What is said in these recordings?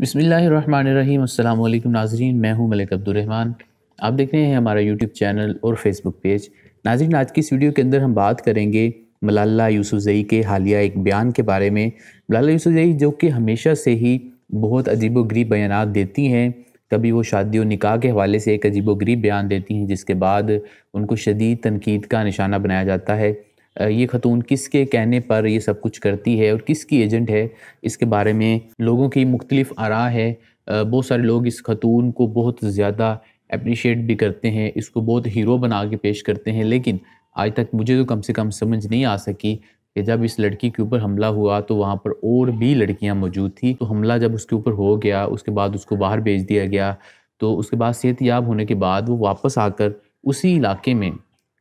बसमिल अल्लाम नाजरीन मैं हूं मलिक अब्दुलरहमान आप देख रहे हैं हमारा यूट्यूब चैनल और फेसबुक पेज नाजरीन आज की इस वीडियो के अंदर हम बात करेंगे मलाला यूसुफ़ई के हालिया एक बयान के बारे में मलाला यूसुफ़ई जो कि हमेशा से ही बहुत अजीब व गरीब बयान देती हैं कभी वो शादी और निकाह के हवाले से एक अजीब व गरीब बयान देती हैं जिसके बाद उनको शदीद तनकीद का निशाना बनाया जाता है ये खतून किसके कहने पर ये सब कुछ करती है और किसकी एजेंट है इसके बारे में लोगों की मुख्तलिफ आरा है बहुत सारे लोग इस खतून को बहुत ज़्यादा अप्रिशिएट भी करते हैं इसको बहुत हीरो बना के पेश करते हैं लेकिन आज तक मुझे तो कम से कम समझ नहीं आ सकी कि जब इस लड़की के ऊपर हमला हुआ तो वहाँ पर और भी लड़कियाँ मौजूद थी तो हमला जब उसके ऊपर हो गया उसके बाद उसको बाहर भेज दिया गया तो उसके बाद सेहत याब होने के बाद वो वापस आकर उसी इलाके में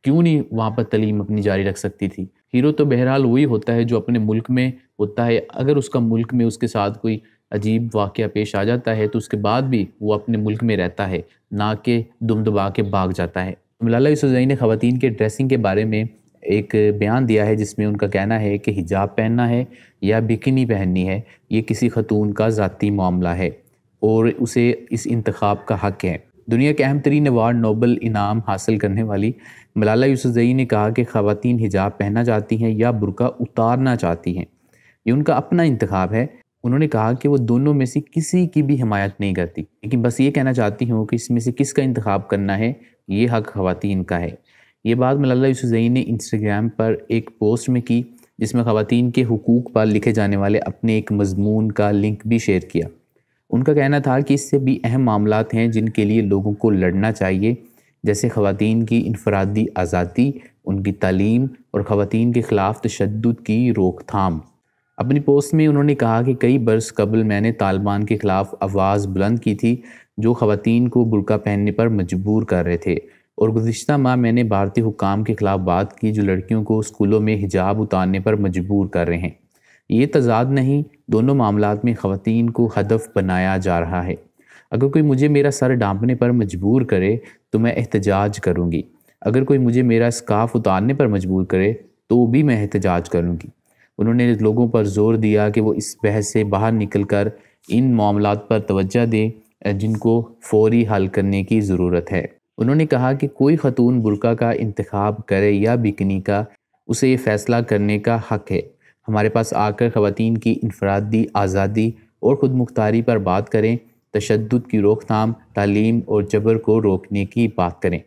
क्यों नहीं वहाँ पर तलीम अपनी जारी रख सकती थी हीरो तो बहरहाल वही होता है जो अपने मुल्क में होता है अगर उसका मुल्क में उसके साथ कोई अजीब वाक़ पेश आ जाता है तो उसके बाद भी वो अपने मुल्क में रहता है ना कि दुम दबा के भाग जाता है मलाला यूसुफ़ई ने ख़वान के ड्रेसिंग के बारे में एक बयान दिया है जिसमें उनका कहना है कि हिजाब पहनना है या बिकनी पहननी है ये किसी खतून का ज़ाती मामला है और उसे इस इंतखब का हक़ है दुनिया के अहम तरीन अवार्ड नोबल इनाम हासिल करने वाली मलाला यूसुजई ने कहा कि खातन हिजाब पहनना चाहती हैं या बुरका उतारना चाहती हैं ये उनका अपना इंतखब है उन्होंने कहा कि वो दोनों में से किसी की भी हमायत नहीं करती लेकिन बस ये कहना चाहती हूँ कि इसमें से किसका इंतखब करना है ये हक खातन का है ये बात मलाला यूसुजई ने इंस्टाग्राम पर एक पोस्ट में की जिसमें खातन के हकूक़ पर लिखे जाने वाले अपने एक मजमून का लिंक भी शेयर किया उनका कहना था कि इससे भी अहम मामला हैं जिनके लिए लोगों को लड़ना चाहिए जैसे ख़वान की इनफरादी आज़ादी उनकी तलीम और ख़वान के ख़िलाफ़ तशद की रोकथाम अपनी पोस्ट में उन्होंने कहा कि कई बरस कबल मैंने तालिबान के ख़िलाफ़ आवाज़ बुलंद की थी जो ख़वान को बुरका पहनने पर मजबूर कर रहे थे और गुज्त माह मैंने भारतीय हुकाम के ख़िलाफ़ बात की जो लड़कियों को स्कूलों में हिजाब उतारने पर मजबूर कर रहे हैं ये तजाद नहीं दोनों मामला में ख़वान को हदफ बनाया जा रहा है अगर कोई मुझे मेरा सर डांपने पर मजबूर करे तो मैं एहतजाज करूँगी अगर कोई मुझे मेरा स्काफ उतारने पर मजबूर करे तो भी मैं एहतजाज करूँगी उन्होंने लोगों पर जोर दिया कि वो इस बहस से बाहर निकल कर इन मामला पर तोज्जा दें जिनको फौरी हल करने की ज़रूरत है उन्होंने कहा कि कोई ख़तून बुरका का इंतखब करे या बिकनी का उसे ये फ़ैसला करने का हक है हमारे पास आकर ख़वान की इनफरादी आज़ादी और ख़ुद मुख्तारी पर बात करें तशद की रोकथाम तालीम और जबर को रोकने की बात करें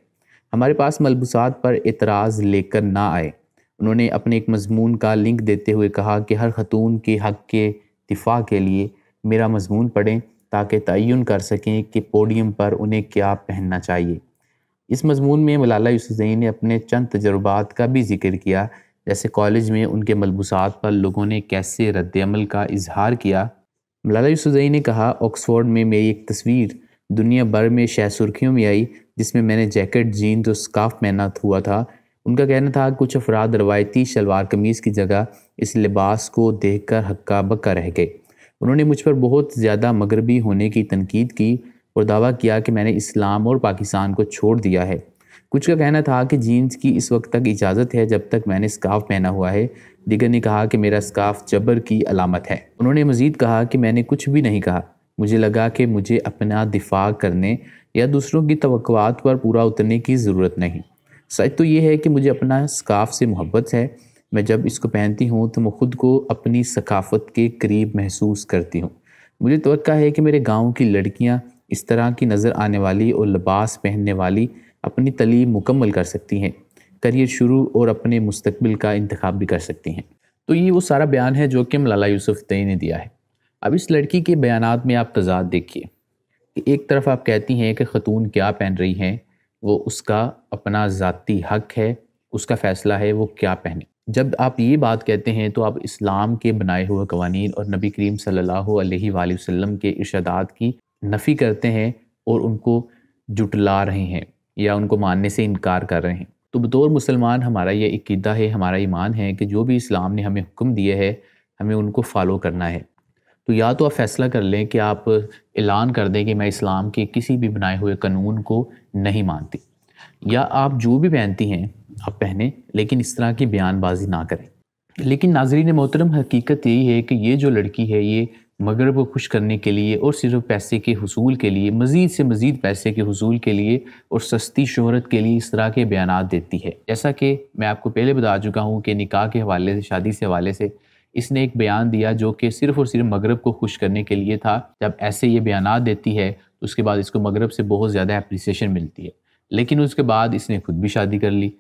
हमारे पास मलबूसात पर एतराज़ लेकर ना आए उन्होंने अपने एक मजमून का लिंक देते हुए कहा कि हर खतून के हक़ के दिफा के लिए मेरा मजमून पढ़ें ताकि तयन कर सकें कि पोडियम पर उन्हें क्या पहनना चाहिए इस मजमून में मलाला यूसुफ़ई ने अपने चंद तजुर्बात का भी जिक्र किया जैसे कॉलेज में उनके मलबूसात पर लोगों ने कैसे रद्दमल का इजहार किया मलाला यूसुजई ने कहा ऑक्सफोर्ड में मेरी एक तस्वीर दुनिया भर में शह सुर्खियों में आई जिसमें मैंने जैकेट जीन्स और स्काफ पहना हुआ था उनका कहना था कुछ अफराद रवायती शलवार कमीज़ की जगह इस लिबास को देख कर हक्का बक्का रह गए उन्होंने मुझ पर बहुत ज़्यादा मगरबी होने की तनकीद की और दावा किया कि मैंने इस्लाम और पाकिस्तान को छोड़ दिया है कुछ का कहना था कि जीन्स की इस वक्त तक इजाज़त है जब तक मैंने स्काफ पहना हुआ है दिगर ने कहा कि मेरा स्काफ जबर की अलामत है उन्होंने मज़ीद कहा कि मैंने कुछ भी नहीं कहा मुझे लगा कि मुझे अपना दिफा करने या दूसरों की तवक़ात पर पूरा उतरने की ज़रूरत नहीं सच तो ये है कि मुझे अपना स्काफ से मोहब्बत है मैं जब इसको पहनती हूँ तो मैं ख़ुद को अपनी सकाफ़त के करीब महसूस करती हूँ मुझे तो है कि मेरे गाँव की लड़कियाँ इस तरह की नज़र आने वाली और लिबास पहनने वाली अपनी तलीम मुकम्मल कर सकती हैं करियर शुरू और अपने मुस्तबिल का इंतखा भी कर सकती हैं तो ये वो सारा बयान है जो कि मलाला यूसुफ तई ने दिया है अब इस लड़की के बयान में आप तजाद देखिए एक तरफ आप कहती हैं कि ख़तून क्या पहन रही हैं वो उसका अपना ज़ाती हक है उसका फ़ैसला है वो क्या पहने जब आप ये बात कहते हैं तो आप इस्लाम के बनाए हुए कवानीन और नबी करीम सल्लल्लाहु के इर्शादात की नफ़ी करते हैं और उनको जुटला रहे हैं या उनको मानने से इनकार कर रहे हैं तो बतौर मुसलमान हमारा ये अकीदा है हमारा ईमान है कि जो भी इस्लाम ने हमें हुक्म दिया है हमें उनको फ़ॉलो करना है तो या तो आप फैसला कर लें कि आप ऐलान कर दें कि मैं इस्लाम के किसी भी बनाए हुए कानून को नहीं मानती या आप जो भी पहनती हैं आप पहने लेकिन इस तरह की बयानबाजी ना करें लेकिन नाजरीन मोहतरम हकीकत यही है कि ये जो लड़की है ये मगरब को खुश करने के लिए और सिर्फ पैसे के हसूल के लिए मज़ीद से मज़ीद पैसे के हसूल के लिए और सस्ती शहरत के लिए इस तरह के बयान देती है जैसा कि मैं आपको पहले बता चुका हूँ कि निकाह के हवाले से शादी से हवाले से इसने एक बयान दिया जो कि सिर्फ और सिर्फ मगरब को खुश करने के लिए था जब ऐसे ये बयान देती है तो उसके बाद इसको मगरब से बहुत ज़्यादा अप्रिसिएशन मिलती है लेकिन उसके बाद इसने खुद भी शादी कर ली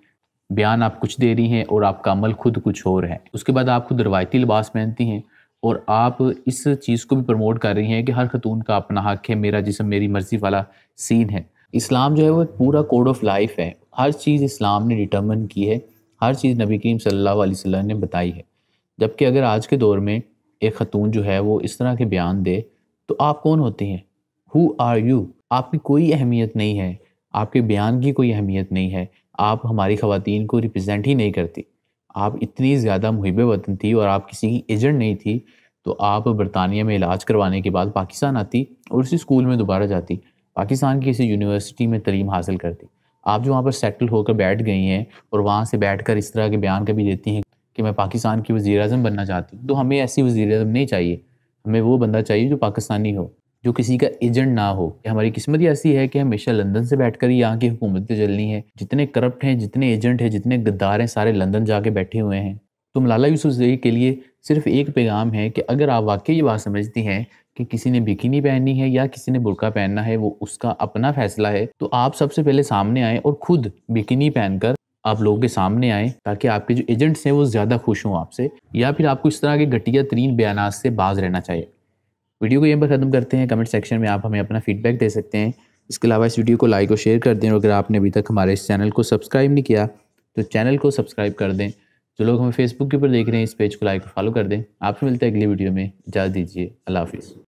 बयान आप कुछ दे रही हैं और आपका अमल खुद कुछ और है उसके बाद आप खुद रवायती लिबास पहनती हैं और आप इस चीज़ को भी प्रमोट कर रही हैं कि हर खतून का अपना हक है मेरा जिसम मेरी मर्ज़ी वाला सीन है इस्लाम जो है वो एक पूरा कोड ऑफ लाइफ है हर चीज़ इस्लाम ने डिटर्मन की है हर चीज़ नबी करीम सल्लल्लाहु अलैहि वसल्लम ने बताई है जबकि अगर आज के दौर में एक खतून जो है वो इस तरह के बयान दे तो आप कौन होती हैं हु आर यू आपकी कोई अहमियत नहीं है आपके बयान की कोई अहमियत नहीं है आप हमारी ख़वातीन को रिप्रजेंट ही नहीं करती आप इतनी ज़्यादा मुहिब वतन थी और आप किसी की एजेंट नहीं थी तो आप बरतानिया में इलाज करवाने के बाद पाकिस्तान आती और उसी स्कूल में दोबारा जाती पाकिस्तान की किसी यूनिवर्सिटी में तलीम हासिल करती आप जो वहाँ पर सेटल होकर बैठ गई हैं और वहाँ से बैठ कर इस तरह के बयान कभी देती हैं कि मैं पाकिस्तान की वज़ी अजम बनना चाहती हूँ तो हमें ऐसी वज़ी अजम नहीं चाहिए हमें वो बंदा चाहिए जो पाकिस्तानी हो जो किसी का एजेंट ना हो हमारी किस्मत ऐसी है कि हमेशा लंदन से बैठकर ही यहाँ की पे चलनी है जितने करप्ट हैं जितने एजेंट हैं जितने गद्दार हैं सारे लंदन जाके बैठे हुए हैं तो मलाला यूसुफजई के लिए सिर्फ एक पैगाम है कि अगर आप वाकई ये बात समझती हैं कि किसी ने बिकिनी पहननी है या किसी ने बुरका पहनना है वो उसका अपना फैसला है तो आप सबसे पहले सामने आएँ और ख़ुद बिकिनी पहनकर आप लोगों के सामने आए ताकि आपके जो एजेंट्स हैं वो ज़्यादा खुश हों आपसे या फिर आपको इस तरह के घटिया तरीन बयान से बाज रहना चाहिए वीडियो को यहीं पर ख़त्म करते हैं कमेंट सेक्शन में आप हमें अपना फीडबैक दे सकते हैं इसके अलावा इस वीडियो को लाइक और शेयर कर दें और अगर आपने अभी तक हमारे इस चैनल को सब्सक्राइब नहीं किया तो चैनल को सब्सक्राइब कर दें जो लोग हमें फेसबुक के ऊपर देख रहे हैं इस पेज को लाइक और फॉलो कर दें आपसे मिलते हैं अगली वीडियो में इजाज़ दीजिए अल्लाह हाफिज़